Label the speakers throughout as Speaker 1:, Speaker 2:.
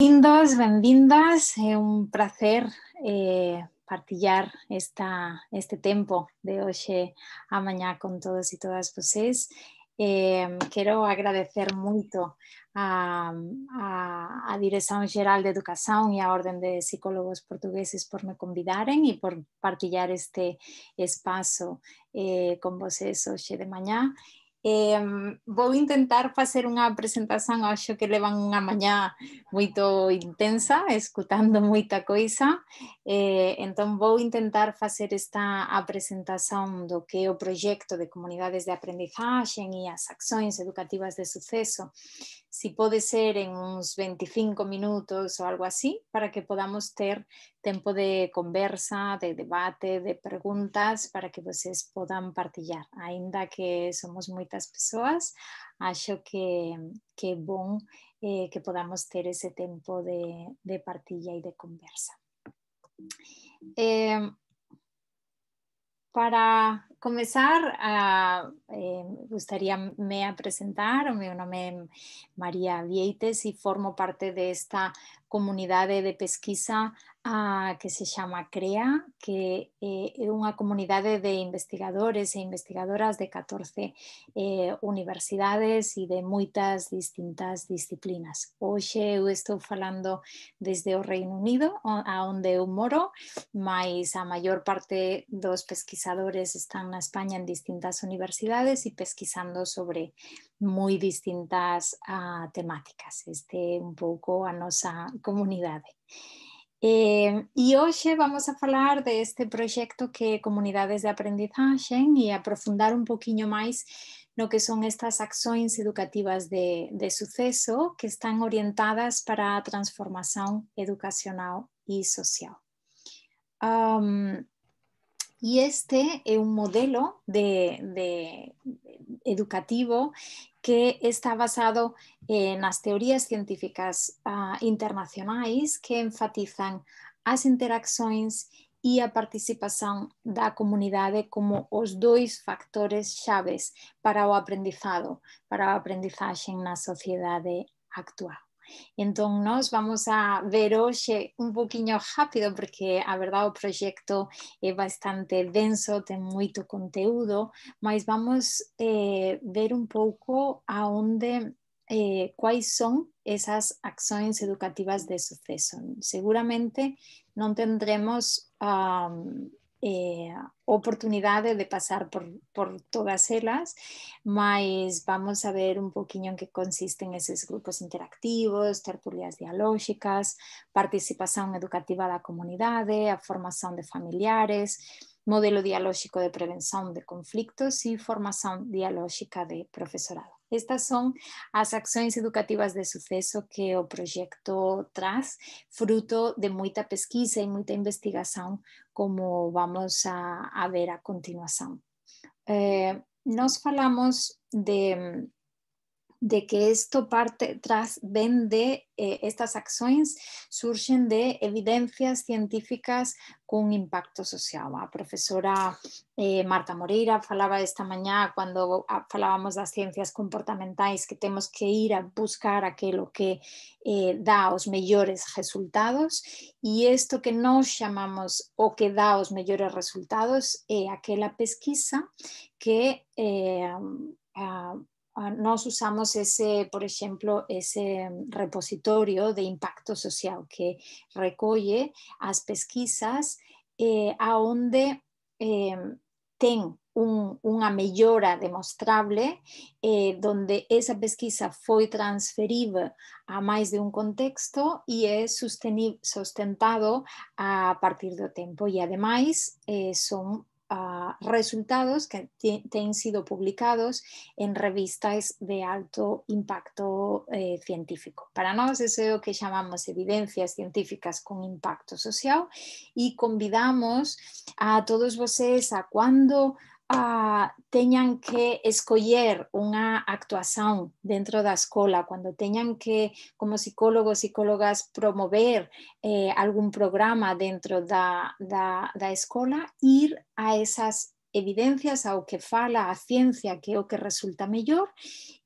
Speaker 1: ¡Bienvenidos, bienvenidos! Es eh, un placer eh, esta, este tiempo de hoy a mañana con todos y todas vocês. Eh, em, agradecer mucho a, a, Dirección General de Educación y e a Orden de Psicólogos Portugueses por me convidaren y e por partillar este espacio eh, con ustedes hoy de mañana. Eh, vou intentar fazer uma apresentação, acho que levam uma manhã muito intensa, escutando muita coisa, eh, vou tentar fazer esta apresentação do que é o projeto de comunidades de aprendizagem e as ações educativas de sucesso. si puede ser en unos 25 minutos o algo así, para que podamos tener tiempo de conversa, de debate, de preguntas, para que ustedes puedan partillar. Ainda que somos muchas personas, acho que, que bueno bom eh, que podamos tener ese tempo de, de partilla e de conversa. Eh, para comenzar, a, eh, gustaría-me Mi nombre es María Vieites y formo parte de esta comunidad de pesquisa ah, que se llama CREA, que eh, es una comunidad de investigadores e investigadoras de 14 eh, universidades y de muchas distintas disciplinas. Hoy estoy hablando desde el Reino Unido, a donde moro, mas la mayor parte los pesquisadores están España en distintas universidades y pesquisando sobre muy distintas ah, temáticas, este un poco a nuestra comunidad. Eh, y hoy vamos a hablar de este proyecto que Comunidades de Aprendizaje y aprofundar un poquito más lo que son estas acciones educativas de, suceso que están orientadas para transformación educacional y social. Y este es un modelo educativo que está basado en las teorías científicas ah, internacionales que enfatizan las interacciones y la participación de la comunidad como los dos factores chaves para el aprendizado, para a sociedad actual. Entonces nos vamos a ver hoy un poquito rápido, porque a verdad el proyecto es bastante denso, tiene mucho contenido, pero vamos a eh, ver un poco cuáles eh, cuáles son esas acciones educativas de suceso. Seguramente no tendremos eh, oportunidades de pasar por, todas ellas, más vamos a ver un poquito en qué consisten esos grupos interactivos, tertulias dialógicas, participación educativa de la a formación de familiares, modelo dialógico de prevención de conflictos y formación dialógica de profesorado. Estas são as ações educativas de sucesso que o projeto traz, fruto de muita pesquisa e muita investigação, como vamos a, a ver a continuação. É, eh, nós falamos de de que esto parte tras ven eh, estas acciones surgen de evidencias científicas con impacto social. La profesora eh, Marta Moreira falaba esta mañana cuando de las ciencias comportamentales que tenemos que ir a buscar aquello que eh, dá os resultados y esto que nos llamamos o que daos mejores mejores resultados es eh, aquella pesquisa que ah, Ah, nos usamos ese, por ejemplo, ese repositorio de impacto social que recoge las pesquisas a donde eh, em, ten una mejora demostrable, eh, donde esa pesquisa fue transferida a más de un contexto y es sustentado a partir de tiempo. Y además eh, son resultados que te, han sido publicados en revistas de alto impacto eh, científico. Para nosotros es lo que llamamos evidencias científicas con impacto social y convidamos a todos vosotros a cuando Ah, tengan que escoger una actuación dentro de la escuela cuando tengan que, como psicólogos psicólogas, promover eh, algún programa dentro de la escuela ir a esas evidencias a lo que fala a ciencia que o que resulta mejor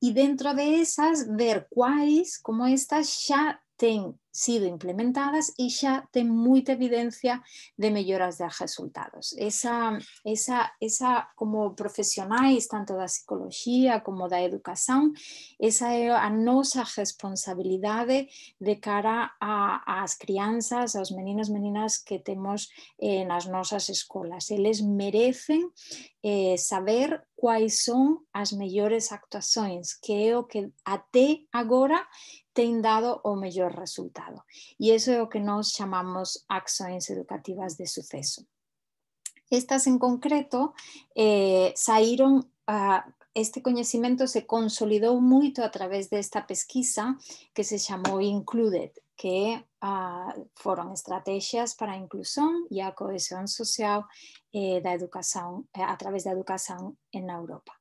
Speaker 1: y dentro de esas ver cuáles como estas ya tienen sido implementadas y ya ten mucha evidencia de mejoras de resultados. Esa, esa, esa como profesionales tanto de psicología como da educación, esa es a nosa de cara a, las crianzas, los meninos meninas que tenemos en eh, las nosas Ellos merecen eh, saber cuáles son las mejores actuaciones, que o que até agora han dado o mejor resultado. Y eso es lo que nos llamamos acciones educativas de suceso. Estas en concreto eh, este conocimiento se consolidó mucho a través de esta pesquisa que se llamó Included, que ah, fueron estrategias para inclusión y a cohesión social eh, educación, eh, a través de educación en Europa.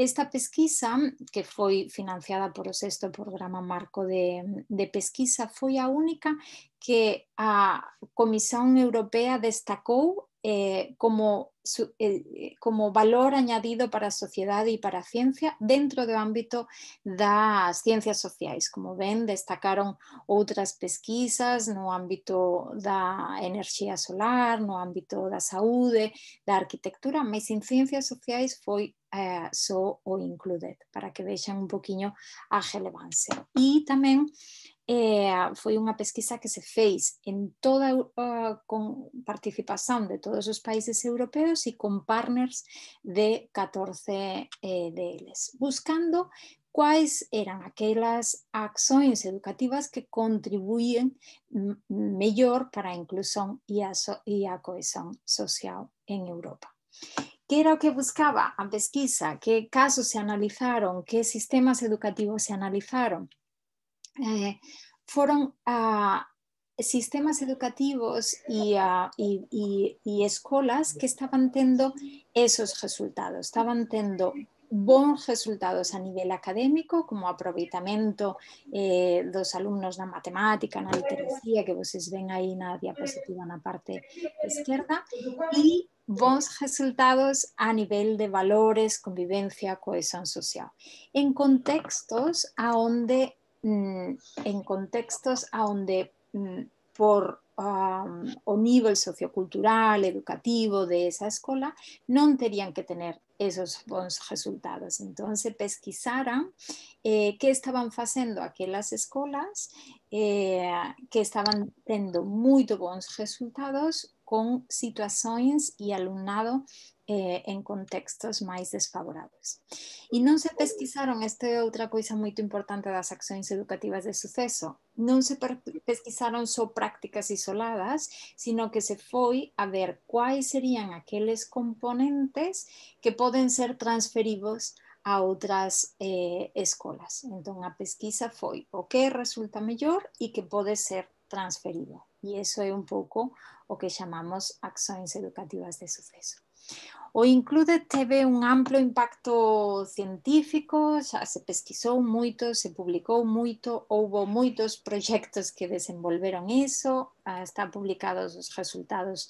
Speaker 1: Esta pesquisa, que fue financiada por el sexto programa marco de, de pesquisa, fue la única que a Comisión Europea destacó eh, como, eh, como valor añadido para sociedad y para ciencia dentro del ámbito das ciencias sociales. Como ven, destacaron otras pesquisas no ámbito da energía solar, no ámbito da saúde, la arquitectura, mas en ciencias sociales fue eh, so o included, para que vean un poquito a relevancia. y también eh, fue una pesquisa que se fez en toda eh, con participación de todos los países europeos y e con partners de 14 de deles, buscando cuáles eran aquellas acciones educativas que contribuyen mejor para a inclusión y e a, e a cohesión social en Europa qué era lo que buscaba la pesquisa, qué casos se analizaron, qué sistemas educativos se analizaron. Eh, fueron a ah, sistemas educativos ah, y, escuelas que estaban teniendo esos resultados, estaban teniendo buenos resultados a nivel académico, como aprovechamiento eh, de los alumnos na matemática, la literacia, que ustedes ven ahí en la diapositiva en la parte izquierda, y bons resultados a nivel de valores, convivencia, cohesión social. En contextos a donde, mm, en contextos a donde mm, por un um, nivel sociocultural, educativo de esa escuela, no tenían que tener esos bons resultados. Entonces pesquisaran eh, qué estaban haciendo aquellas escuelas eh, que estaban teniendo muy bons resultados con situaciones y alumnado eh, en contextos más desfavorables. Y no se pesquisaron, esta es otra cosa muy importante las acciones educativas de suceso, no se pesquisaron solo prácticas isoladas, sino que se fue a ver cuáles serían aquellos componentes que pueden ser transferidos a otras eh, escuelas. Entonces, la pesquisa fue o que resulta mejor y que puede ser transferido. Y eso es un poco lo que llamamos acciones educativas de suceso o include teve un amplio impacto científico, se pesquisó mucho, se publicó mucho, hubo muchos proyectos que desenvolveron eso, ah, están publicados los resultados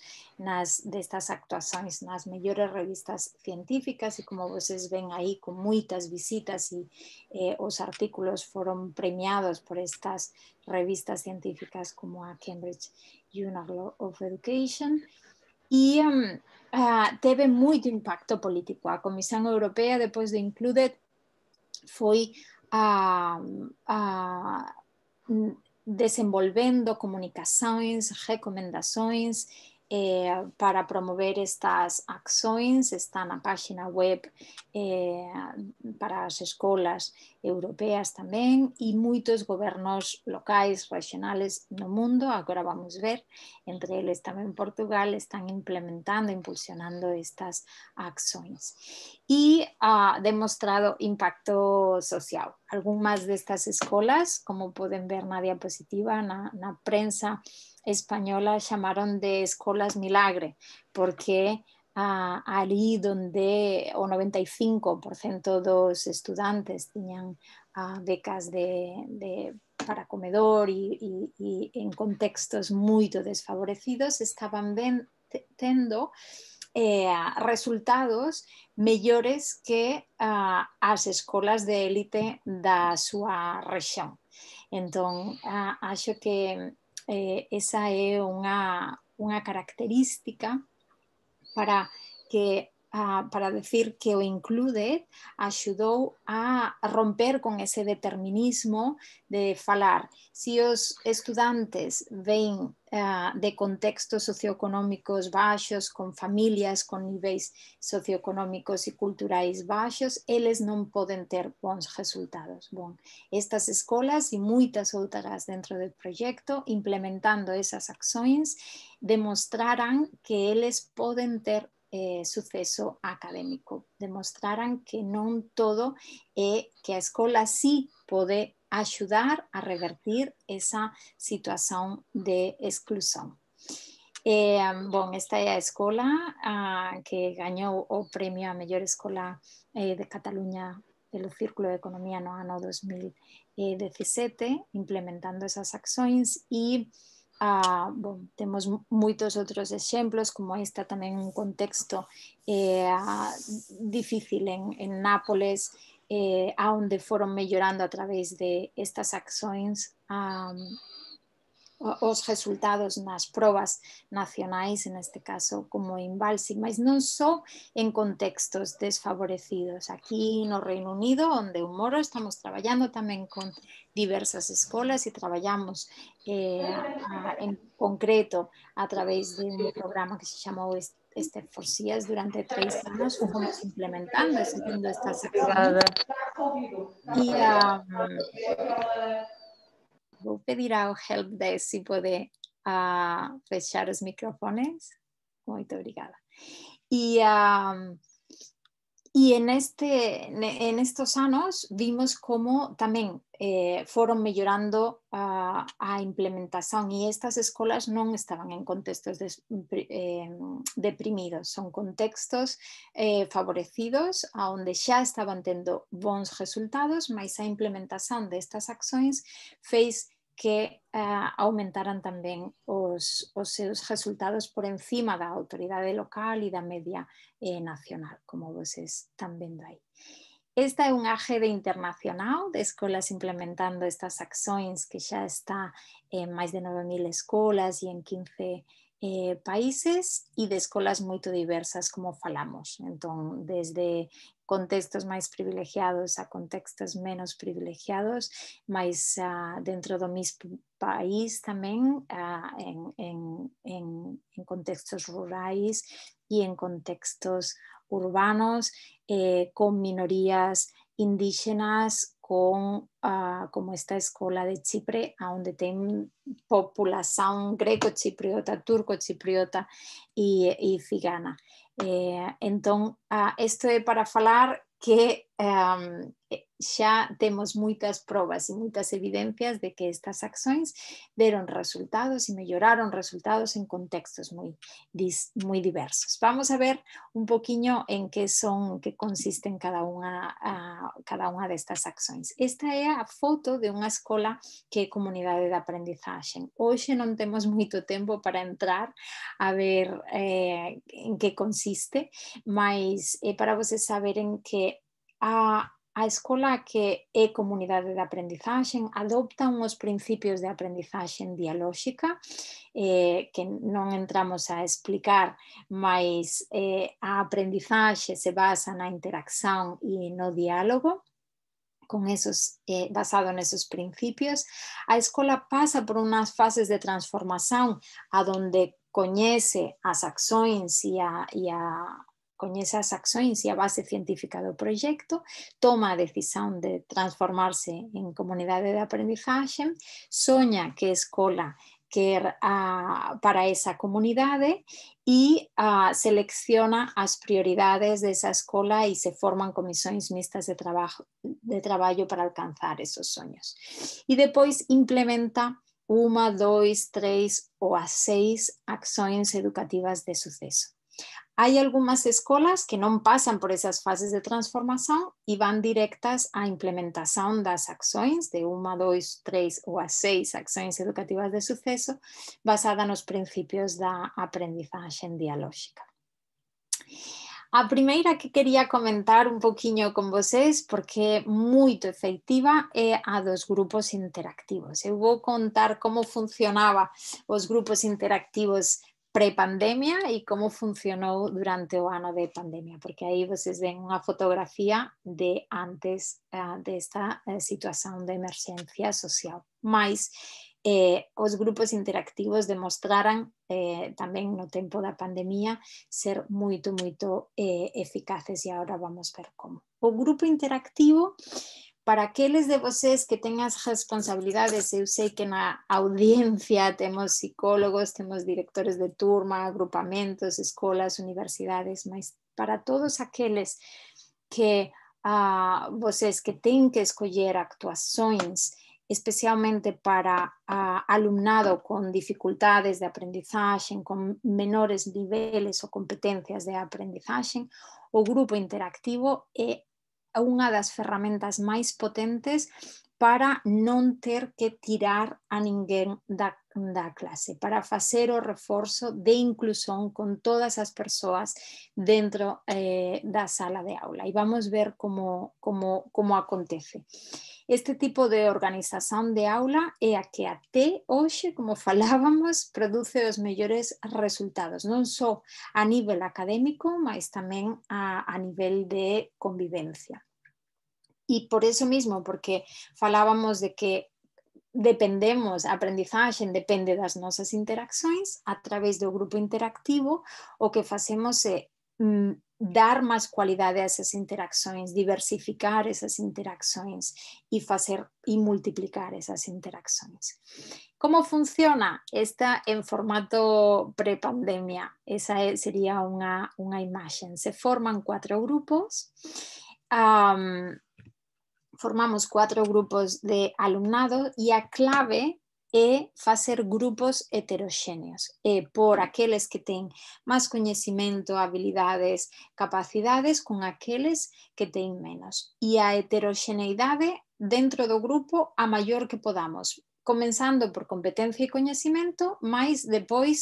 Speaker 1: estas actuaciones en las mejores revistas científicas y como vocês ven ahí con muitas visitas y eh, los artículos fueron premiados por estas revistas científicas como a Cambridge Journal of Education Y... Em, uh, teve impacto político. A Comisión Europea, después de included, fue desarrollando ah, ah, comunicaciones, desenvolvendo eh, para promover estas acciones está en la página web eh, para las escuelas europeas también y muchos gobiernos locales, regionales en el mundo, ahora vamos a ver, entre ellos también Portugal, están implementando, impulsionando estas acciones. Y ha ah, demostrado impacto social. Algunas de estas escuelas, como pueden ver en la diapositiva, en la prensa, españolas llamaron de escuelas milagre, porque allí ah, donde o 95% de los estudiantes tenían ah, becas de, para comedor y, en contextos muy desfavorecidos, estaban teniendo eh, resultados mejores que las ah, escuelas de élite de su región. Entonces acho que eh, esa es una característica para que Ah, para decir que o incluye ayudó a romper con ese determinismo de falar. Si los estudiantes ven ah, de contextos socioeconómicos bajos, con familias con niveles socioeconómicos y culturales bajos ellos no pueden tener buenos resultados. estas escuelas y muchas otras dentro del proyecto implementando esas acciones demostrarán que ellos pueden tener eh, suceso académico. Demostraran que no todo eh, que la escuela sí puede ayudar a revertir esa situación de exclusión. Eh, esta es la escola ah, que ganó el premio a mejor escola eh, de Cataluña del Círculo de Economía no ano 2017, implementando esas acciones y Ah, tenemos muchos otros ejemplos como esta en un contexto eh, ah, difícil en Nápoles, donde eh, fueron mejorando a través de estas acciones os resultados nas probas nacionais, en este caso como Invalsi, mas non só en contextos desfavorecidos. Aquí no Reino Unido, onde eu moro, estamos traballando tamén con diversas escolas e traballamos eh, a, en concreto a través de un programa que se chamou este Forcías durante tres anos fomos implementando, seguindo estas acciones. E, um, Voy a pedir help helpdesk si ah, poder pues, uh, fechar los micrófonos. Muito obrigada. Y... Y en, este, en estos años vimos cómo también eh, fueron mejorando a, implementación y estas escuelas no estaban en contextos eh, deprimidos, son contextos eh, favorecidos donde ya estaban teniendo buenos resultados, más a implementación de estas acciones, face que ah, aumentaran también los resultados por encima de la autoridad local de la media eh, nacional, como vos están viendo ahí. Esta un unha de internacional de escuelas implementando estas acciones que ya está en más de 9.000 escuelas y en 15 eh, países y de escuelas muy diversas, como falamos. desde contextos más privilegiados a contextos menos privilegiados, ah, dentro de mi país también ah, en, contextos rurales y en contextos urbanos eh, con minorías indígenas con, ah, como esta escuela de Chipre, donde tiene población greco-chipriota, turco-chipriota y, cigana. Eh, entonces, ah, esto es para hablar que em, ya tenemos muchas pruebas y muchas evidencias de que estas acciones dieron resultados y mejoraron resultados en contextos muy muy diversos. Vamos a ver un poquito en qué son, que consisten cada una de ah, cada de estas acciones. Esta es la foto de una escuela que es Comunidad de Aprendizaje. Hoy no tenemos mucho tiempo para entrar a ver eh, en qué consiste, pero eh, para para saber en que a ah, a escola que é comunidade de aprendizaje adopta unos principios de aprendizaje dialóxica eh, que no entramos a explicar pero eh, a se basa la interacción e no diálogo con esos, eh, basado esos principios. A escola pasa por unas fases de transformación a donde coñece e a accións e y a, con esas acciones y a base científica del proyecto, toma la decisión de transformarse en comunidad de aprendizaje, soña qué escuela escola ah, para esa comunidad y ah, selecciona las prioridades de esa escuela y se forman comisiones mixtas de trabajo para alcanzar esos sueños. Y después implementa una, dos, tres o a seis acciones educativas de suceso. Hay algunas escuelas que no pasan por esas fases de transformación y van directas a implementación de las acciones, de una, dos, tres o a seis acciones educativas de suceso, basadas en los principios de aprendizaje en dialógica. A primera que quería comentar un poquito con vosotros, porque muy efectiva, es a dos grupos interactivos. Voy a contar cómo funcionaba los grupos interactivos prepandemia y cómo funcionó durante el año de pandemia, porque ahí ustedes ven una fotografía de antes ah, de esta eh, situación de emergencia social. Más, eh, los grupos interactivos eh, también eh, el no de la pandemia ser muy, muy eficaces y ahora vamos a ver cómo. O grupo interactivo para aquellos de ustedes que tengas responsabilidades, yo sé que la audiencia tenemos psicólogos, tenemos directores de turma, agrupamientos, escuelas, universidades, mas para todos aquellos que uh, que tienen que escolher actuaciones, especialmente para ah, alumnado con dificultades de aprendizaje, con menores niveles o competencias de aprendizaje, o grupo interactivo é eh, una de las herramientas más potentes para no tener que tirar a ninguén da, la clase, para hacer o refuerzo de inclusión con todas las personas dentro eh, de la sala de aula. y vamos ver cómo acontece. Este tipo de organización de aula é a que até hoxe, como falábamos, produce los mejores resultados, no só a nivel académico, mas también a, nivel de convivencia. Y por eso mismo, porque falábamos de que dependemos, aprendizaje aprendizaxe depende das nosas interacciones a través do grupo interactivo, o que hacemos é mm, dar más cualidades a esas interacciones, diversificar esas interacciones y, hacer, y multiplicar esas interacciones. ¿Cómo funciona esta en formato prepandemia? Esa e, sería una, imagen. Se forman cuatro grupos. formamos cuatro grupos de alumnado y a clave é facer grupos heteroxéneos e por aqueles que ten máis coñecemento, habilidades, capacidades con aqueles que ten menos. E a heteroxeneidade dentro do grupo a maior que podamos, comenzando por competencia e coñecemento, máis depois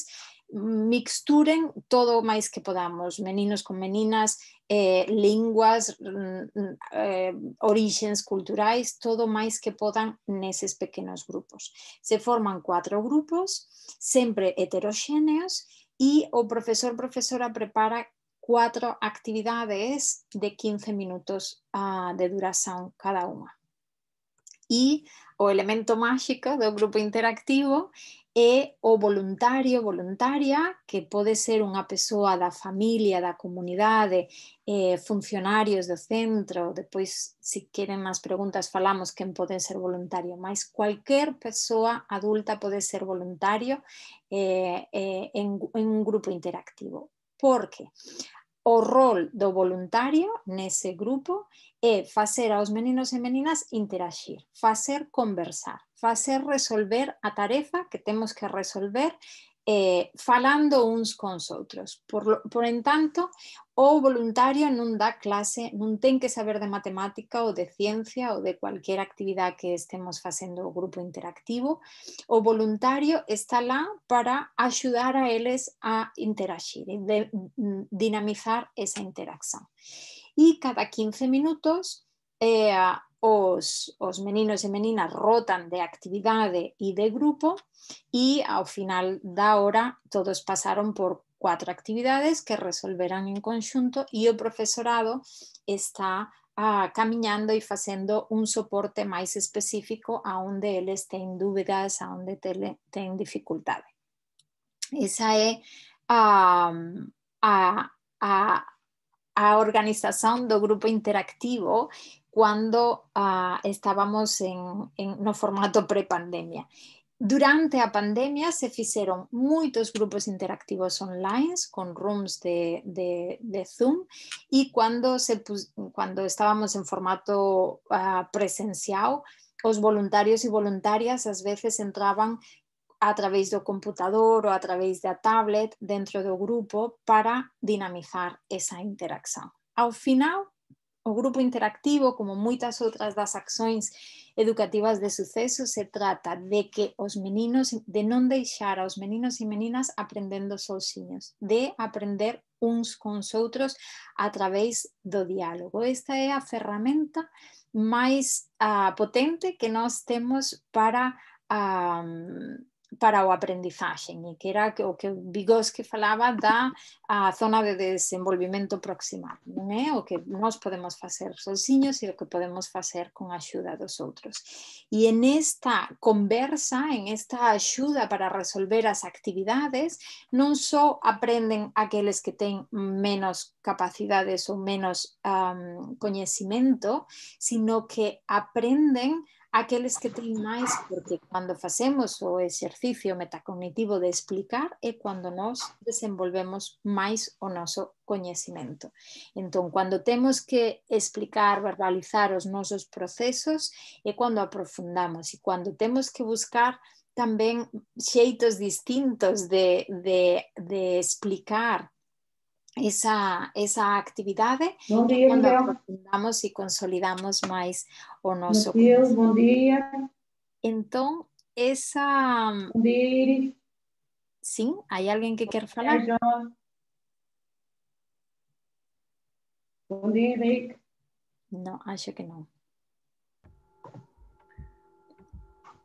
Speaker 1: mixturen todo más que podamos, meninos con meninas, eh, lenguas, mm, mm, eh, orígenes culturales, todo más máis que podan esos pequeños grupos. Se forman cuatro grupos, siempre heterogéneos, y o profesor profesora prepara cuatro actividades de 15 minutos ah, de duración cada una. Y o elemento mágico do grupo interactivo eh, o voluntario, voluntaria, que puede ser una persoa de familia, de comunidad, de eh, funcionarios do centro, Después, si quieren más preguntas, falamos quen puede ser voluntario, más cualquier persona adulta puede ser voluntario eh, en, un grupo interactivo. Porque o rol do voluntario en ese grupo hacer a los meninos e meninas interagir, facer conversar va ser resolver a tarea que tenemos que resolver eh, falando uns con otros. Por, por tanto, o voluntario no da clase, no tiene que saber de matemática o de ciencia o de cualquier actividad que estemos haciendo grupo interactivo. O voluntario está lá para ayudar a ellos a interagir, y mm, dinamizar esa interacción. Y cada 15 minutos eh, os, meninos y e meninas rotan de actividades y e de grupo y e, al final da hora todos pasaron por cuatro actividades que resolverán en conjunto y el profesorado está caminando y haciendo un soporte más específico él eles ten dúbidas, a donde ten dificultade. Esa é a, a organización do grupo interactivo cuando ah, estábamos en, en no formato prepandemia. pandemia Durante la pandemia se hicieron muchos grupos interactivos online con rooms de, Zoom y cuando se, cuando estábamos en formato ah, presencial, os voluntarios y voluntarias a veces entraban a través del computador o a través la tablet dentro del grupo para dinamizar esa interacción. Al final, el grupo interactivo, como muchas otras das acciones educativas de suceso, se trata de que os meninos, de no dejar a los meninos y meninas aprendiendo solos, de aprender unos con otros a través del diálogo. Esta es la herramienta más ah, potente que nos tenemos para ah, para o aprendizaxe, que era o que que falaba da a zona de desarrollo proximal, O que nós podemos facer solos y e lo que podemos hacer con a de dos outros. E en esta conversa, en esta ayuda para resolver las actividades, no solo aprenden aquellos que tienen menos capacidades o menos conocimiento sino que aprenden Aquellos que tienen más, porque cuando facemos o ejercicio metacognitivo de explicar es cuando nos desenvolvemos más o noso conocimiento. Entonces, cuando tenemos que explicar, verbalizar nuestros procesos es cuando aprofundamos y e cuando tenemos que buscar también xeitos distintos de, de explicar esa, esa actividad cuando y y consolidamos más o no entonces esa bom dia. Então, que quiere hablar? no, dia, ah, que no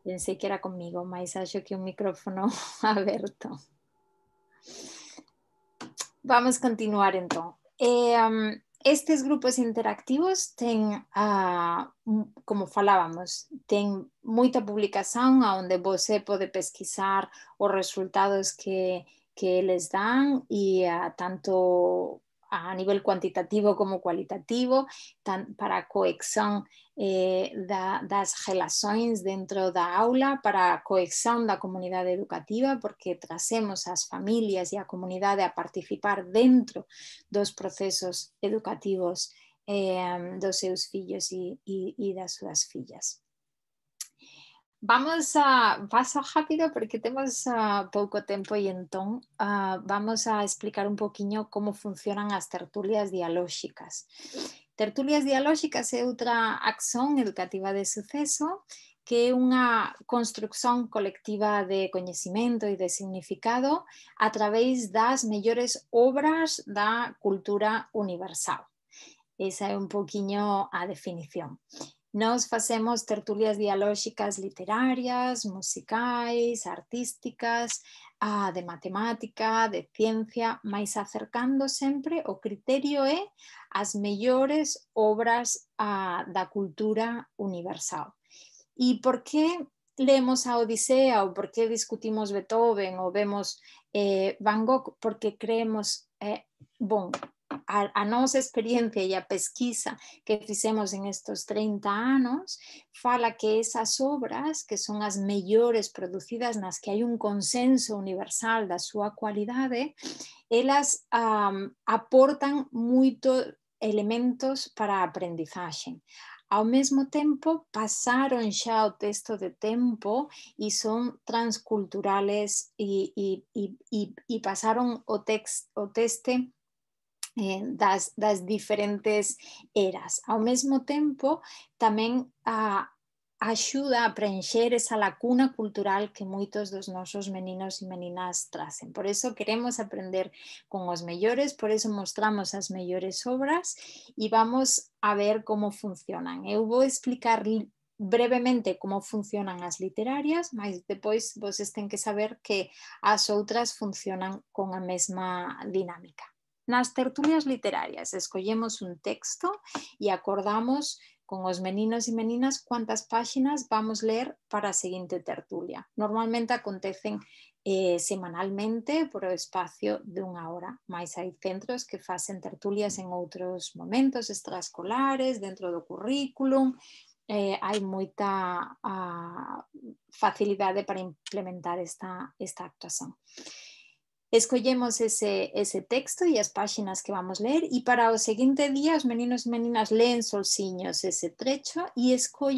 Speaker 1: pensé que era conmigo pero creo que un micrófono abierto Vamos a continuar entonces. Eh, um, estos grupos interactivos tienen, ah, como hablábamos, mucha publicación a donde vos puede pesquisar los resultados que, les dan y ah, tanto a nivel cuantitativo como cualitativo, para la eh, relaciones das relaciones dentro la aula, para coexión de la comunidad educativa, porque trazemos las familias y e a la comunidad a participar dentro de los procesos educativos de sus hijos y y sus hijas. Vamos a pasar rápido porque tenemos poco tiempo y entonces ah, vamos a explicar un poquito cómo funcionan las tertulias dialógicas. Tertulias dialógicas es otra acción educativa de suceso que es una construcción colectiva de conocimiento y de significado a través de las mejores obras la cultura universal. Esa es un poquito a definición. Nós facemos tertulias dialóxicas literarias, musicais, artísticas, ah, de matemática, de ciencia, mais acercando sempre o criterio é as mellores obras ah, da cultura universal. E por que leemos a Odisea ou por que discutimos Beethoven ou vemos eh, Van Gogh? Porque creemos, eh, bon, a, nuestra experiencia y a pesquisa que hicimos en estos 30 años fala que esas obras, que son las mejores producidas nas que hay un consenso universal da su cualidade, ellas aportan muchos elementos para a aprendizaxe. Ao mesmo tempo, pasaron ya o texto de tempo y son transculturales y pasaron o, text, o teste eh, das, las diferentes eras. al mismo tiempo también ah, ayuda a preencher esa lacuna cultural que muchos de nuestros meninos y meninas tracen. Por eso queremos aprender con los mellores, por eso mostramos las mellores obras y vamos a ver cómo funcionan. Eu eh, a explicar brevemente cómo funcionan las literarias, mas después vos ten que saber que las otras funcionan con la misma dinámica. Las tertulias literarias escollemos un texto y acordamos con los meninos y meninas cuántas páginas vamos a leer para a seguinte tertulia. Normalmente acontecen eh, semanalmente por el espacio una hora, más hay centros que hacen tertulias en otros momentos extraescolares, dentro del currículum, eh, Hay mucha ah, facilidad para implementar esta actuación. Escogemos ese, texto y las páginas que vamos a leer y para los siguientes días, meninos y meninas leen solsiños ese trecho y por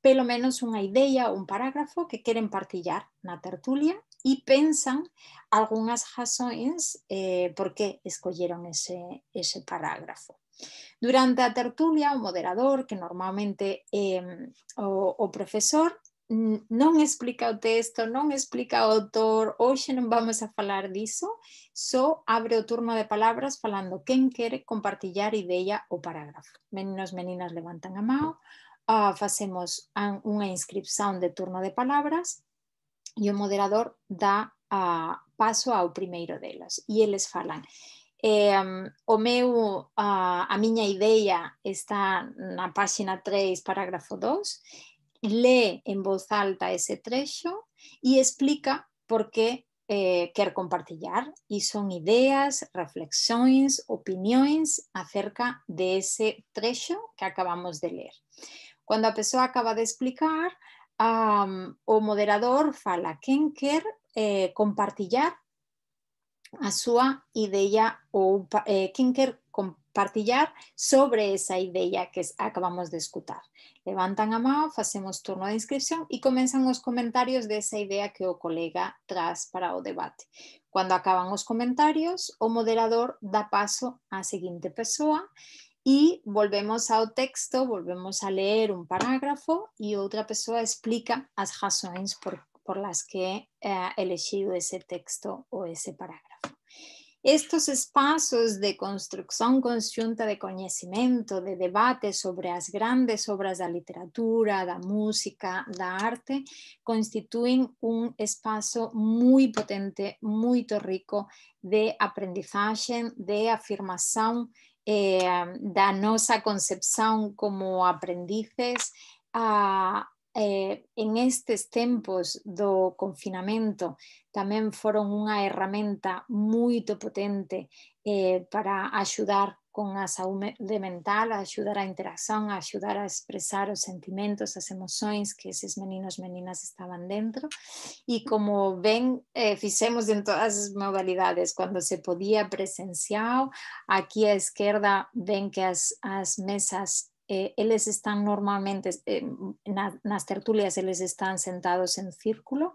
Speaker 1: pelo menos una idea o un parágrafo que quieren partillar la tertulia y piensan algunas razones eh, por qué escogieron ese, ese parágrafo. Durante a tertulia, o moderador, que normalmente em, o profesor, no explica el texto, no explica el autor, hoy no vamos a falar eso, só abre o turno de palabras falando quen quiere compartillar idea o parágrafo. Meninos, meninas levantan a mano, ah, hacemos facemos inscripción de turno de palabras y o moderador da ah, a paso ao primero de e y falan eh, o meu, a, ah, a miña idea está na página 3, parágrafo 2, lee en voz alta ese trecho y explica por qué eh, quiere compartir. y son ideas, reflexiones, opiniones acerca de ese trecho que acabamos de leer. Cuando la persona acaba de explicar, el o moderador fala quién quer eh, a su idea o eh, quiere compartir sobre esa idea que acabamos de escuchar. Levantan a mano, hacemos turno de inscripción y comienzan los comentarios de esa idea que o colega tras para o debate. Cuando acaban los comentarios, o moderador da paso a la siguiente persona y volvemos al texto, volvemos a leer un parágrafo y otra persona explica las razones por, las que eh, ha elegido ese texto o ese parágrafo. Estos espaços de construção conjunta de conhecimento, de debate sobre as grandes obras da literatura, da música, da arte, constituem um espaço muito potente, muito rico de aprendizagem, de afirmação eh, da nossa concepção como aprendizes. Ah, eh, em estes tempos do confinamento, también fueron una herramienta muy potente eh, para ayudar con a saúde mental, a axudar a interacción, a a expresar los sentimientos, las emociones que eses meninos meninas estaban dentro. Y como ven, eh, en todas las modalidades, Cuando se podía presenciar, aquí á izquierda ven que las as mesas eh, ellos están normalmente eh, en las tertulias, ellos están sentados en círculo.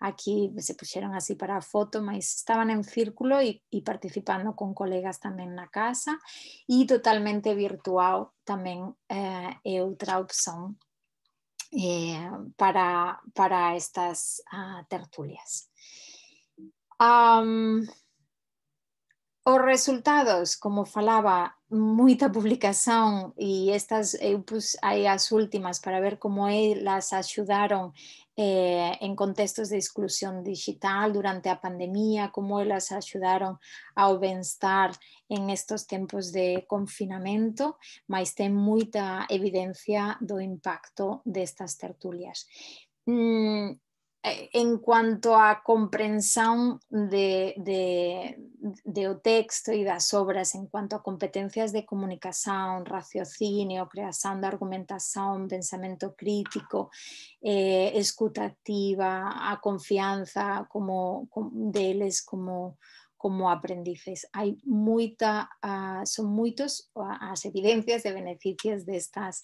Speaker 1: Aquí se pusieron así para foto, pero estaban en círculo y, participando con colegas también en la casa y totalmente virtual también eh, otra opción eh, para, para estas ah, tertulias os resultados, como falaba, mucha publicación y estas eu eh, pues, últimas para ver cómo e, las ayudaron eh, en contextos de exclusión digital durante la pandemia, como las ayudaron ao bienestar en estos tiempos de confinamiento, pero ten moita evidencia do impacto de estas tertulias. Mm, eh, en cuanto a comprensión de, texto y las obras, en cuanto a competencias de comunicación, raciocinio, creación de argumentación, pensamiento crítico, eh, escutativa, a confianza como, como como aprendices. hay ah, son muchas ah, las evidencias de beneficios de estas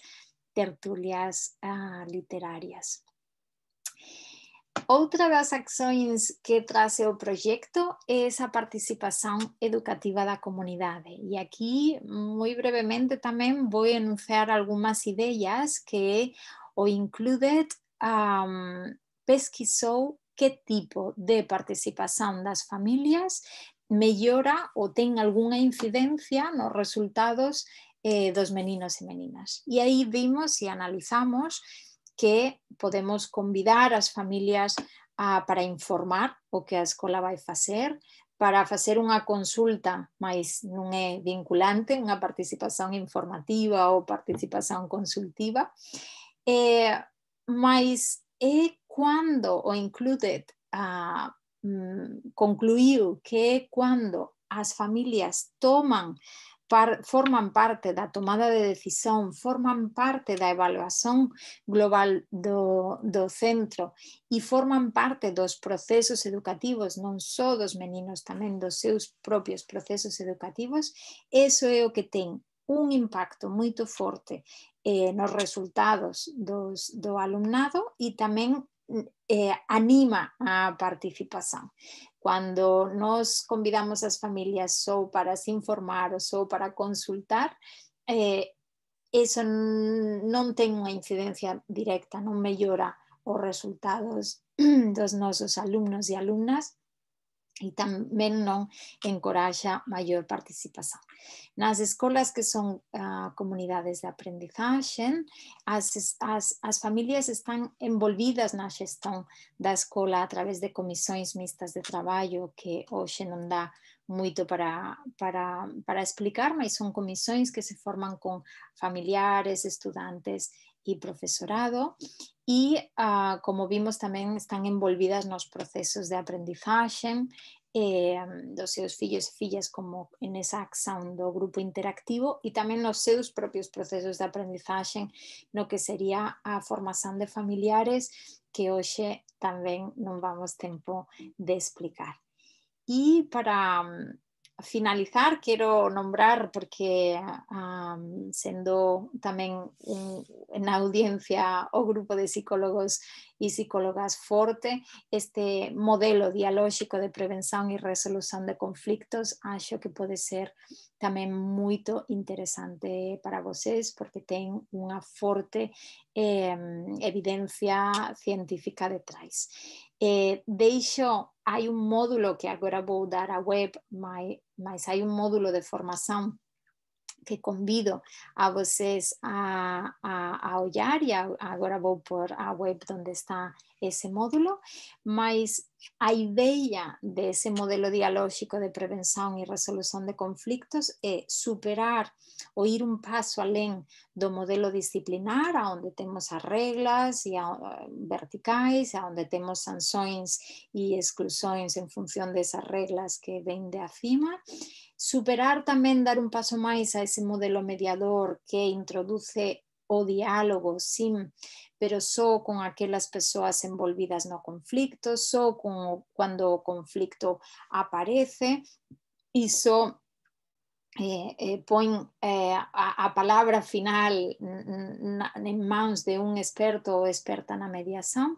Speaker 1: tertulias ah, literarias. Outra das accións que trase o proxecto é esa participación educativa da comunidade. E aquí, moi brevemente tamén, vou enunciar algunhas ideas que o Included um, pesquisou que tipo de participación das familias mellora ou ten algunha incidencia nos resultados eh, dos meninos e meninas. E aí vimos e analizamos que podemos convidar a las familias ah, para informar o que escuela va a hacer, para hacer una consulta, mas no es vinculante, una participación informativa o participación consultiva, eh, cuando o incluido, ah, mm, concluyó que cuando las familias toman forman parte de la tomada de decisión, forman parte de la evaluación global do, centro y forman parte dos procesos educativos, non só dos meninos, también dos seus propios procesos educativos, eso é o que ten un impacto muy fuerte en eh, los resultados dos, do alumnado y e tamén eh, anima a participación cuando nos convidamos las familias o para se informar o para consultar, eh, eso no tiene una incidencia directa, no mejora los resultados dos nuestros alumnos y alumnas y también no encoraja participación. participación. las escuelas que son ah, comunidades de las familias están envolvidas en la gestión de la escuela a través de comisiones mixtas de trabajo, que hoy no da mucho para, para, para explicar, pero son comisiones que se forman con familiares, estudiantes y profesorado. e, uh, ah, como vimos, tamén están envolvidas nos procesos de aprendizaxe eh, dos seus fillos e fillas como en esa acción do grupo interactivo e tamén nos seus propios procesos de aprendizaxe no que sería a formación de familiares que hoxe tamén non vamos tempo de explicar. E para mm, finalizar, quiero nombrar, porque siendo también una audiencia o grupo de psicólogos y psicólogas fuerte, este modelo dialógico de prevención y resolución de conflictos, acho que puede ser también muy interesante para vosotros, porque tiene una fuerte em, evidencia científica detrás. É, deixo, há um módulo que agora vou dar à web, mas, mas há um módulo de formação que convido a vocês a, a, a olhar e a, agora vou por a web onde está ese módulo, mas a de ese modelo dialógico de prevención y resolución de conflictos es eh, superar o ir un paso en do modelo disciplinar, donde tenemos tenemos reglas verticales, a, donde tenemos temos y y en función de esas reglas que ven de acima, superar también, dar un paso más a ese modelo mediador que introduce o diálogo, sí, pero so con aquellas personas envolvidas no conflictos, o cuando cuando conflicto aparece y so Eh, eh, põe eh, a, a, final em mãos de um experto ou experta na mediação.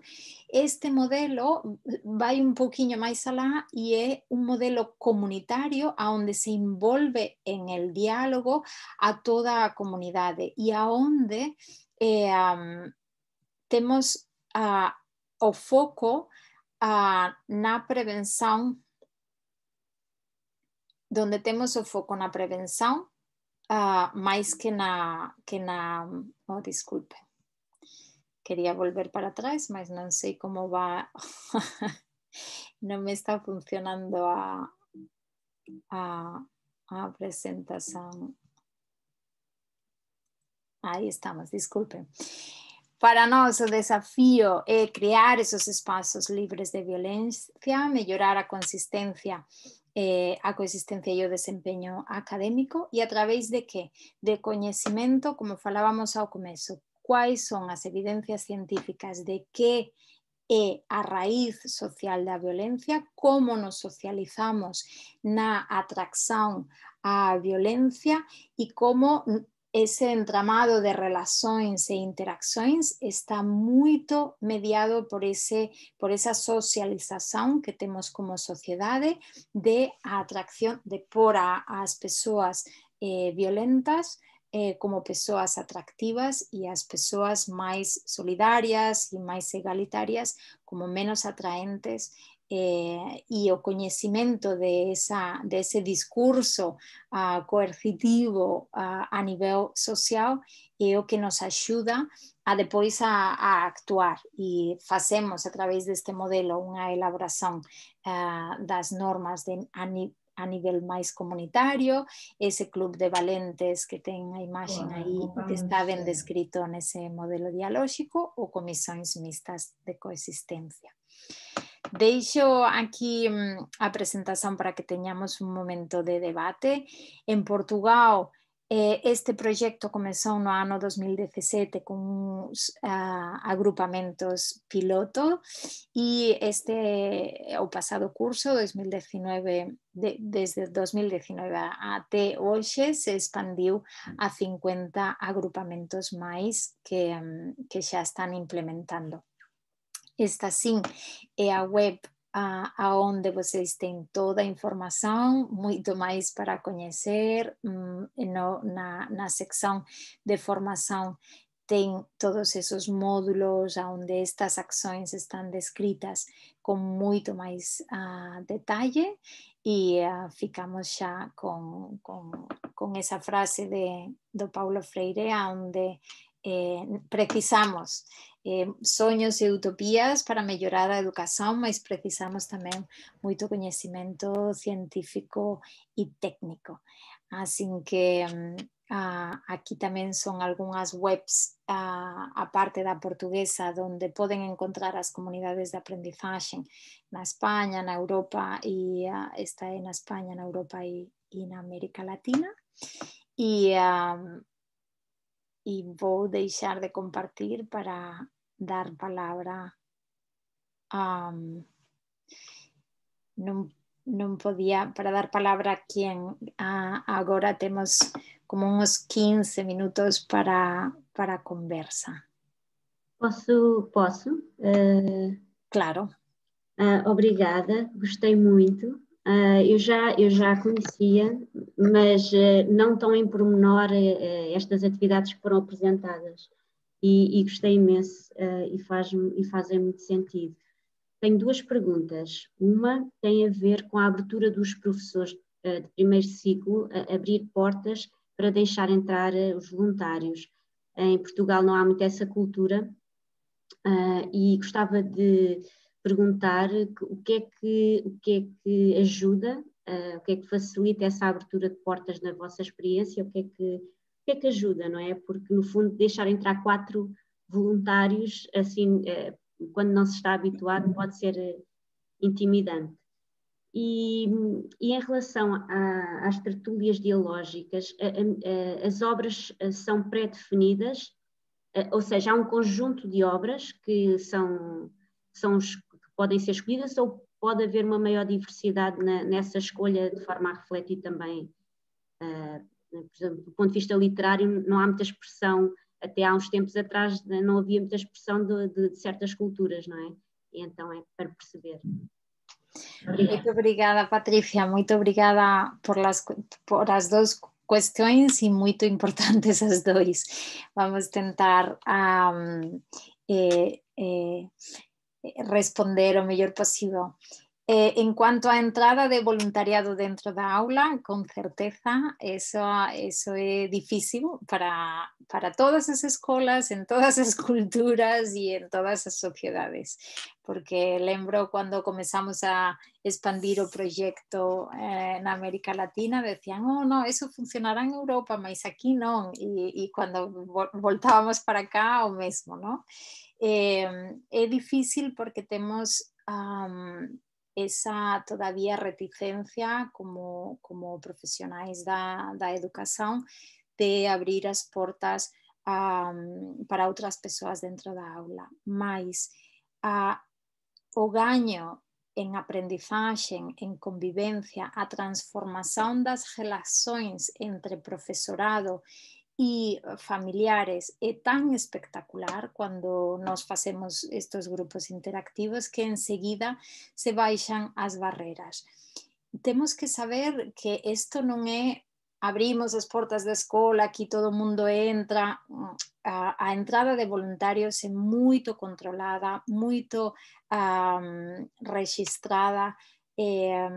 Speaker 1: este modelo vai um pouquinho mais além e é um modelo comunitário, onde se envolve em el diálogo a toda la comunidad y a donde um, tenemos uh, o foco uh, na prevenção. donde tenemos o foco en la prevención, ah, más que en que na... Oh, disculpe, Quería volver para atrás, mas no sé cómo va... No me está funcionando a, presentación. Ahí estamos, disculpe. Para nosotros el desafío es eh, crear esos espacios libres de violencia, mejorar la consistencia... Eh, a coexistencia y o desempeño académico y a través de qué? De conocimiento, como falábamos ao comienzo. ¿Cuáles son las evidencias científicas de que es eh, a raíz social la violencia, ¿Cómo nos socializamos na atracción a violencia Y cómo ese entramado de relaciones e interacciones está muy mediado por, ese, por esa socialización que tenemos como sociedad de atracción de por a, las personas eh, violentas eh, como personas atractivas y a las personas más solidarias y más egalitarias como menos atraentes eh, y el o de, esa, de ese discurso ah, coercitivo ah, a nivel social es lo que nos ayuda a después a, actuar y hacemos a través de este modelo una elaboración ah, de las normas de, a, nivel más comunitario, ese club de valentes que tiene la imagen ahí, que está bien descrito en ese modelo dialógico, o comisiones mixtas de coexistencia hecho, aquí mm, a presentación para que tengamos un momento de debate. En Portugal, eh, este proyecto comenzó en el año 2017 con ah, agrupamientos agrupamentos piloto y este o eh, pasado curso 2019 desde 2019 a hoy, se expandió a 50 agrupamentos más mm, que, ya están implementando. Esta sim eh, é a web a, aonde vocês têm toda a informação, muito mais para conhecer. Mm, no, na, na secção de formação tem todos esses módulos onde estas ações estão descritas com muito mais uh, ah, detalhe e uh, ficamos já com, com, com essa frase de, do Paulo Freire, onde eh, precisamos eh, y utopías para mejorar a educación, pero precisamos también mucho conocimiento científico y técnico. Así que mm, aquí también son algunas webs aparte a parte portuguesa donde pueden encontrar las comunidades de aprendizaje. En España, en Europa y en España, na Europa e, en América Latina. E, e vou deixar de compartilhar para dar palavra a... Um, no, para dar palavra a quem agora temos como uns 15 minutos para, para conversa. Posso? Posso? Uh, claro. Uh, obrigada, gostei
Speaker 2: muito. Uh, eu, já, eu já conhecia, mas uh, não tão em pormenor uh, estas atividades que foram apresentadas. E, e gostei imenso e, faz, e fazem muito sentido. Tenho duas perguntas. Uma tem a ver com a abertura dos professores de primeiro ciclo, abrir portas para deixar entrar os voluntários. Em Portugal não há muito essa cultura e gostava de perguntar o que é que, o que, é que ajuda, uh, o que é que facilita essa abertura de portas na vossa experiência, o que, é que, o que é que ajuda, não é? Porque, no fundo, deixar entrar quatro voluntários, assim, uh, quando não se está habituado, pode ser eh, intimidante. E, e, em relação a, às tertúlias dialógicas, a, a, as obras são pré-definidas, ou seja, há um conjunto de obras que são, são os, podem ser escolhidas ou pode haver uma maior diversidade na, nessa escolha de forma a refletir também, uh, por exemplo, do ponto de vista literário, não há muita expressão, até há uns tempos atrás não havia muita expressão de, de, de certas culturas, não é? E então é para perceber.
Speaker 1: Obrigada. Muito obrigada, Patrícia. Muito obrigada por las, por as duas questões e muito importantes as duas. Vamos tentar um, ah, eh, eh, Eh, responder o mejor posible. Eh, en cuanto a entrada de voluntariado dentro de aula, con certeza, eso, es difícil para, para todas las escuelas en todas las culturas y en todas las sociedades. Porque lembro cuando comenzamos a expandir el proyecto eh, en América Latina, decían, oh, no, eso funcionará en Europa, pero aquí no y cuando volvamos para acá o mismo, ¿no? Em, es difícil porque tenemos esa todavía reticencia como, como de da, educación de abrir las puertas para otras personas dentro la aula. Mas a, ah, o gaño en aprendizaje, en convivencia, a transformación de las relaciones entre profesorado y eh, familiares es eh, tan espectacular cuando nos hacemos estos grupos interactivos que enseguida se bajan las barreras. Tenemos que saber que esto no es abrimos las puertas de escuela, aquí todo el mundo entra, mm, a, entrada de voluntarios es muy controlada, muy registrada, eh,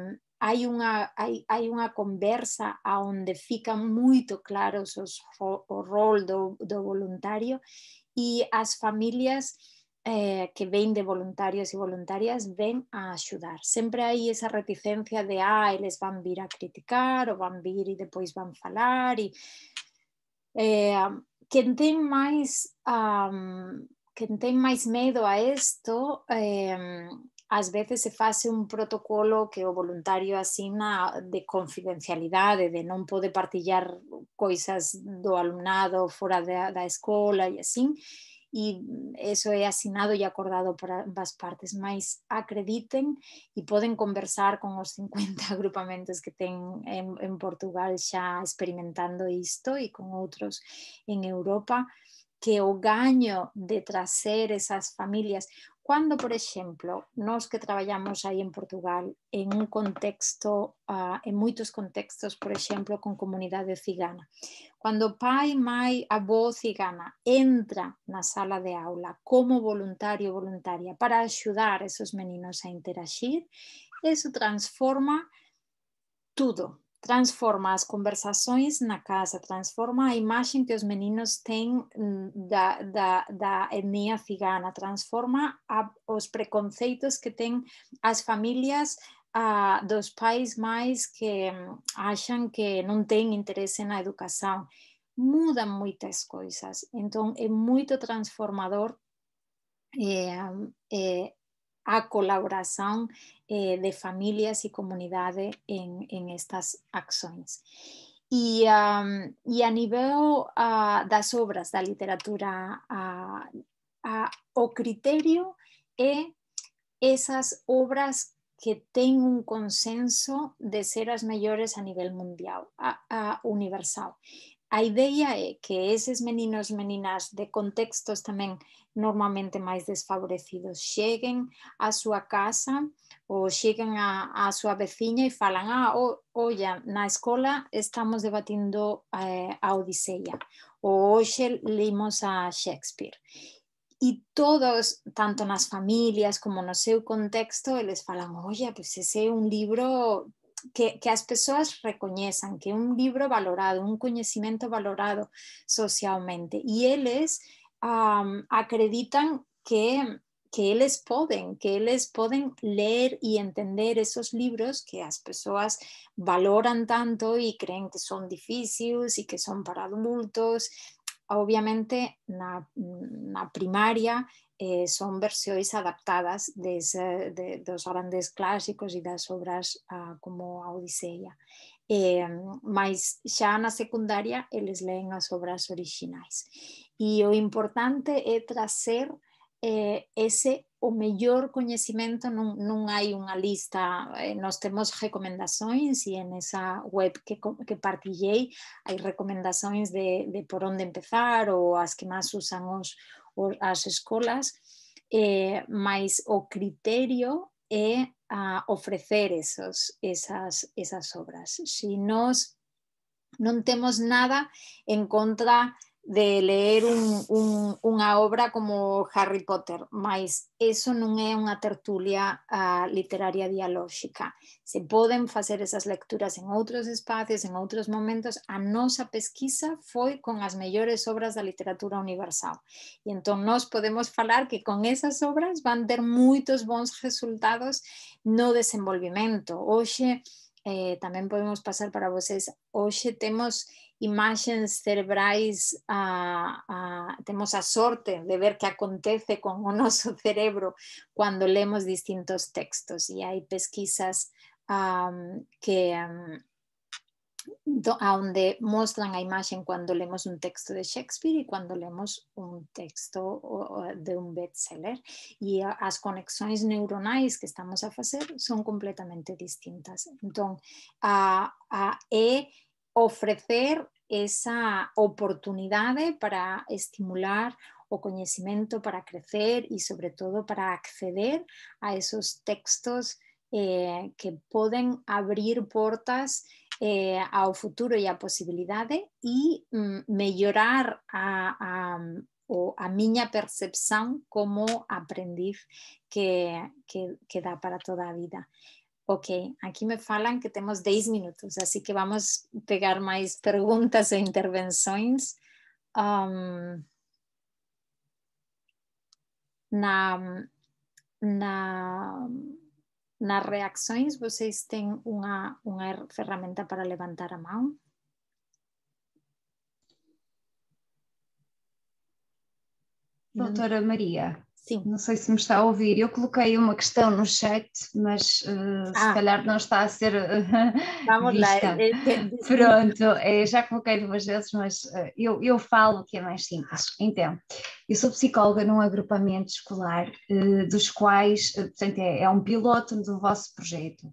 Speaker 1: hay una conversa donde fica muy claro el rol de voluntario y las familias eh, que ven de voluntarios y voluntarias ven a ayudar. Siempre hay esa reticencia de, ah, les van a venir a criticar, o van a venir y después van a hablar. Eh, quien tiene más medo a esto, em, a veces se hace un protocolo que o voluntario asigna ah, de confidencialidad, de no poder partillar cosas do alumnado fuera de la escuela y así. Y eso he asignado y acordado por ambas partes, más acrediten y pueden conversar con los 50 agrupamentos que tienen en Portugal ya experimentando esto y con otros en Europa, que o gaño de traer esas familias... Cuando, por ejemplo, nos que trabajamos ahí en Portugal en un contexto, ah, en muchos contextos, por ejemplo, con de cigana, cuando pai, mai, abo cigana entra la sala de aula como voluntario o voluntaria para ayudar a esos meninos a interagir, eso transforma todo. transforma as conversações na casa, transforma a imagem que os meninos têm hum, da, da, da etnia cigana, transforma a, os preconceitos que têm as famílias a ah, dos pais mais que hum, acham que não têm interesse na educação. Muda muitas coisas, então é muito transformador hum, é, é, a colaboración eh, de familias y comunidades en, estas acciones. Y, a nivel ah, de las obras la literatura, el ah, ah, o criterio es eh, esas obras que tienen un consenso de ser las mayores a nivel mundial, a universal. La idea es que esos meninos e meninas de contextos también normalmente más desfavorecidos lleguen a su casa o lleguen a su vecina y e falan ah, o, olla, na estamos debatiendo eh, a Odisea o hoxe limos a Shakespeare Y e todos, tanto las familias como no seu contexto, les falan, oye, pues ese es un libro que, que, personas reconozcan que un libro valorado, un conocimiento valorado socialmente y ellos acreditan que que pueden que ellos pueden leer y entender esos libros que las personas valoran tanto y creen que son difíciles y que son para adultos. Obviamente na, na primaria eh, son versiones adaptadas de, los grandes clásicos y de las obras ah, como Odisea. Eh, mas ya la secundaria ellos leen las obras originales. Y lo importante es traer eh, ese o mejor conocimiento no hay una lista, eh, tenemos recomendaciones y en esa web que, que hay recomendaciones de, de por dónde empezar o las que más usamos as las escuelas, eh, mais o criterio é eh, a ofrecer esos, esas, esas obras. si no non temos nada en contra de leer una obra como Harry Potter, mas eso no es una tertulia ah, literaria dialógica Se pueden hacer esas lecturas en otros espacios, en otros momentos. A nosa pesquisa fue con las mejores obras de literatura universal. y entonces nos podemos falar que con esas obras van a ter muchos bons resultados no desenvolvimento. desarrollo eh, también podemos pasar para ustedes hoy tenemos imágenes cerebrales tenemos la a sorte de ver qué acontece con nuestro cerebro cuando leemos distintos textos y hay pesquisas que um, muestran la imagen cuando leemos un texto de Shakespeare y cuando leemos un texto de un bestseller y las conexiones neuronales que estamos a hacer son completamente distintas Entonces a, a, e ofrecer esa oportunidad para estimular o conocimiento, para crecer y sobre todo para acceder a esos textos eh, que pueden abrir puertas eh, futuro y a posibilidades y mm, a, a, a mi percepción como aprendiz que, da para toda la vida. Ok, aqui me falam que temos 10 minutos, assim que vamos pegar mais perguntas e intervenções. Um, na, na, nas reações, vocês têm uma, uma ferramenta para levantar a mão? Doutora
Speaker 3: Maria, Sim. Não sei se me está a ouvir. Eu coloquei uma questão no chat, mas uh, ah. se calhar não está a ser. Uh, Vamos vista. lá. Pronto, é, já coloquei duas vezes, mas uh, eu, eu falo que é mais simples. Então, eu sou psicóloga num agrupamento escolar, dos quais, portanto, é, é um piloto do vosso projeto.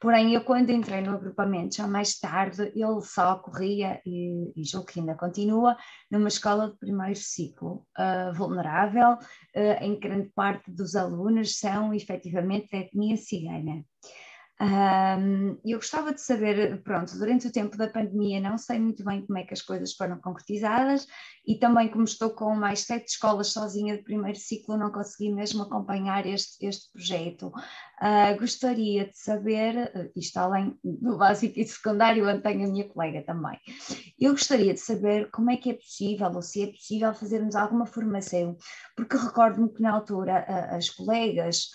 Speaker 3: Porém, eu quando entrei no agrupamento, já mais tarde, ele só corria, e, e julgo que ainda continua, numa escola de primeiro ciclo uh, vulnerável, uh, em grande parte dos alunos são efetivamente da etnia cigana. Um, eu gostava de saber, pronto, durante o tempo da pandemia não sei muito bem como é que as coisas foram concretizadas e também como estou com mais sete escolas sozinha de primeiro ciclo, não consegui mesmo acompanhar este, este projeto. Uh, gostaria de saber, isto além do básico e secundário, onde tenho a minha colega também, eu gostaria de saber como é que é possível ou se é possível fazermos alguma formação, porque recordo-me que na altura as colegas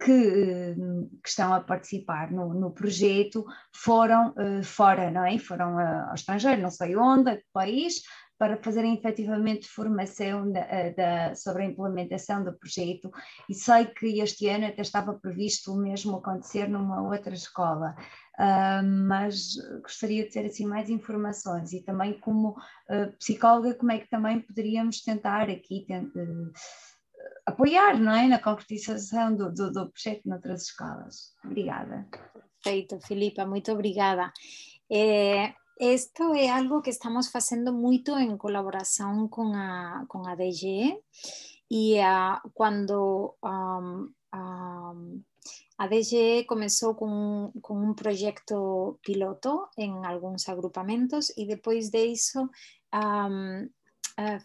Speaker 3: que, eh, que estão a participar no, no projeto foram uh, fora, não é? Foram uh, ao estrangeiro, não sei onde, a que país, para fazerem efetivamente formação da, da, sobre a implementação do projeto. E sei que este ano até estava previsto o mesmo acontecer numa outra escola. Uh, mas gostaria de ter assim mais informações e também como uh, psicóloga como é que também poderíamos tentar aqui tentar, uh, apoiar não é? na concretização do, do, do projeto noutras escolas. Obrigada.
Speaker 1: Perfeito, Filipa, muito obrigada. É, esto é algo que estamos fazendo muito em colaboração com a, com a DG e a, ah, quando um, um, a DGE começou com com um un, piloto em alguns agrupamentos e depois de eso um, uh,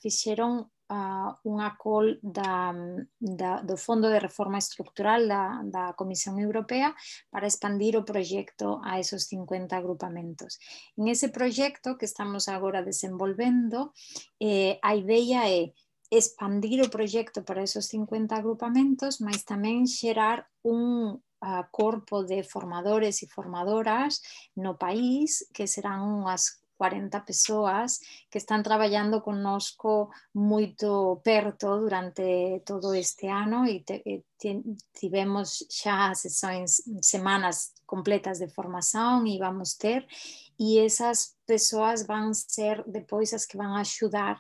Speaker 1: un acol del Fondo de Reforma Estructural de la Comisión Europea para expandir el proyecto a esos 50 agrupamentos. En ese proyecto que estamos ahora desenvolvendo, eh, idea es expandir el proyecto para esos 50 agrupamentos, pero también generar un cuerpo de formadores y formadoras no país que serán unas 40 persoas que están trabalhando conosco muito perto durante todo este ano e, te, e tivemos xa semanas completas de formación e vamos ter e esas persoas van ser depois as que van ajudar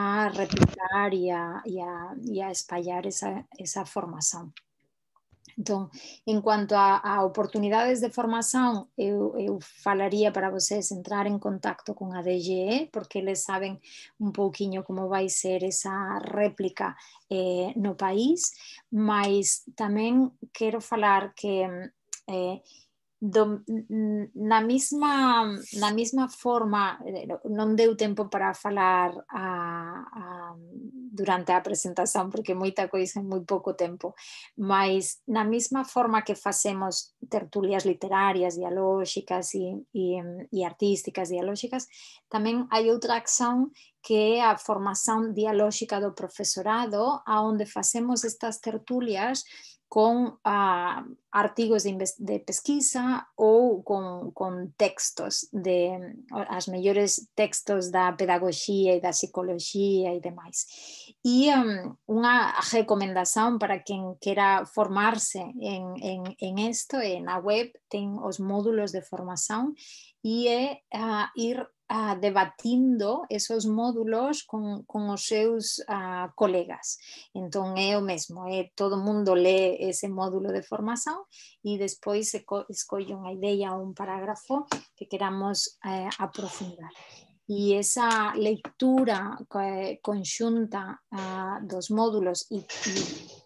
Speaker 1: a replicar e a, espalhar a, formação a espallar esa, esa formación. Entón, en cuanto a, a oportunidades de formación, eu, eu falaría para vocês entrar en contacto con a DGE, porque eles saben un pouquiño como vai ser esa réplica eh, no país, mas tamén quero falar que eh, do, na mesma na mesma forma eh, não deu tempo para falar a, a, durante a apresentação porque muita coisa em muito pouco tempo mas na mesma forma que fazemos tertúlias literárias dialógicas e, e, e artísticas dialógicas também há outra ação que é a formação dialógica do professorado aonde fazemos estas tertúlias con artículos ah, artigos de, pesquisa o con, textos, de, mejores mayores textos de pedagogía y de psicología y demás. Y em, una recomendación para quien quiera formarse en, esto, en la web tiene los módulos de formación y es eh, ah, ir debatiendo esos módulos con, con seus ah, colegas. Entonces, yo mismo, mesmo, el todo mundo lee ese módulo de formación y después se escolle una idea o un parágrafo que queramos eh, aprofundar. Y esa lectura conjunta conxunta ah, dos módulos y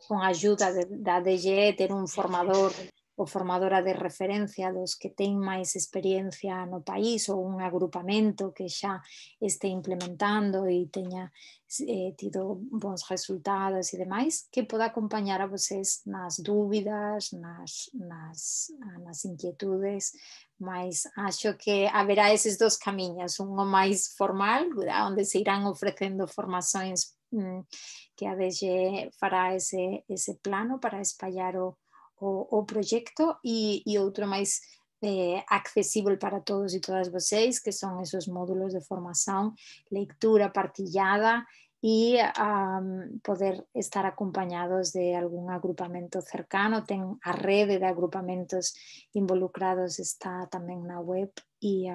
Speaker 1: con ayuda de, da DGE ter un formador o formadora de referencia los que tienen más experiencia en no país o un agrupamiento que ya esté implementando y e tenga eh, tido bons resultados y e demás que pueda acompañar a vocês nas dúbidas, nas, nas, nas inquietudes, mas acho que haberá esos dos caminos uno más formal, donde se irán ofreciendo formaciones mm, que a DG fará ese, ese plano para espallar o, o, proyecto y otro más eh, accesible para todos y todas vocês, que son esos módulos de formación, lectura, partillada y poder estar acompañados de algún agrupamiento cercano. Ten a red de agrupamentos involucrados está también la web y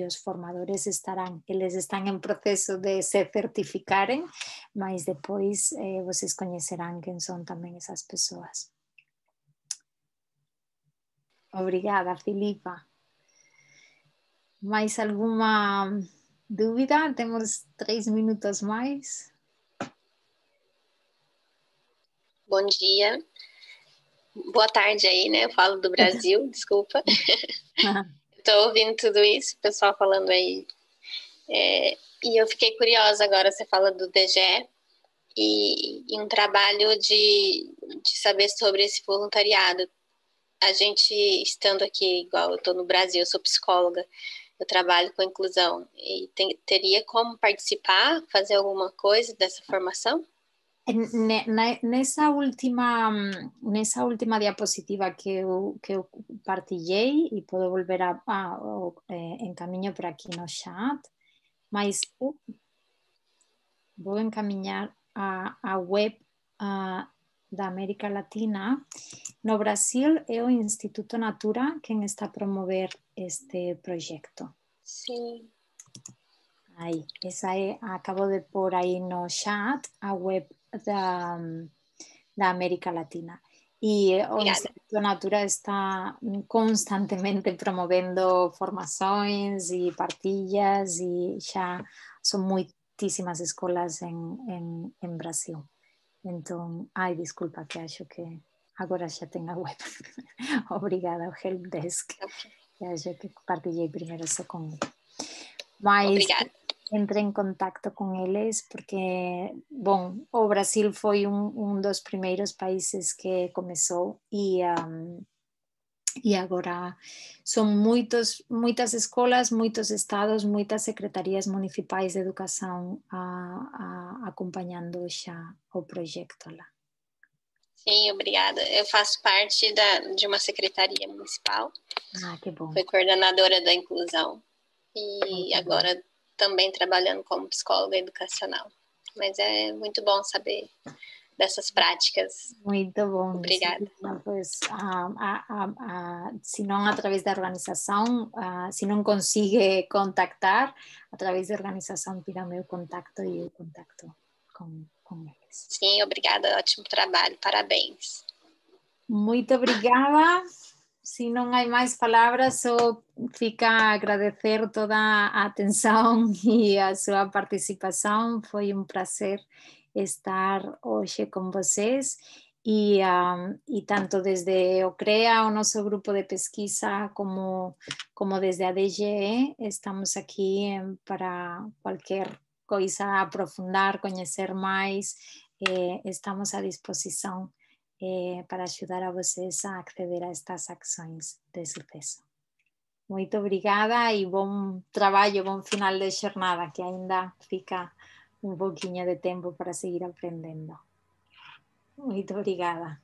Speaker 1: los formadores estarán, les están en proceso de se certificaren más después eh, vocês quién son también esas personas Obrigada, Filipa. Mais alguma dúvida? Temos três minutos mais. Bom dia. Boa tarde aí, né? Eu falo do Brasil, desculpa. Estou ouvindo tudo isso, o pessoal falando aí. É, e eu fiquei curiosa agora, você fala do DGE e, e um trabalho de, de saber sobre esse voluntariado a gente estando aqui, igual eu estou no Brasil, eu sou psicóloga, eu trabalho com inclusão, e tem, teria como participar, fazer alguma coisa dessa formação? Nessa última, nessa última diapositiva que eu, que eu partilhei, e posso volver a, a, eh, a para aqui no chat, mas uh, vou encaminhar a, a web a, de América Latina. No Brasil es o Instituto Natura quien está a promover este proyecto.
Speaker 3: Sim.
Speaker 1: Aí, acabo de por aí no chat a web de um, América Latina. Y el eh, Instituto Natura está constantemente promoviendo formaciones y partillas y ya son muchísimas escuelas en Brasil. Entonces, ay, disculpa que acho que ahora ya tengo web. Obrigada Helpdesk. Que acho que compartí primero eso con Pero entre en contacto con ellos porque, bueno, o Brasil fue un, un dos primeros países que comenzó y... E agora son moitos, moitas escolas, moitos estados, moitas secretarías municipais de educación a, a, acompañando xa o proxecto lá. Sim, obrigada. Eu faço parte da, de uma secretaria municipal. Ah, que bom. Fui coordenadora da inclusão e ah, muito agora bom. também trabalhando como psicóloga educacional. Mas é muito bom saber dessas práticas. Muito bom. Obrigada. Então, pois, ah, ah, ah, ah, se não através da organização, ah, se não consegue contactar, através da organização pira meu contacto e o contacto com,
Speaker 2: com eles. Sim, obrigada, ótimo trabalho,
Speaker 1: parabéns. Muito obrigada. se não há mais palavras, só fica a agradecer toda a atenção e a sua participação. Foi um prazer estar hoje com vocês e, um, e tanto desde o CREA, o nosso grupo de pesquisa, como, como desde a DGE, estamos aqui para qualquer coisa aprofundar, conhecer mais, eh, estamos à eh, disposição eh, para ajudar a vocês a acceder a estas ações, de certeza. Muito obrigada e bom trabalho, bom final de jornada, que ainda fica un poquito de tiempo para seguir aprendiendo. Muito obrigada.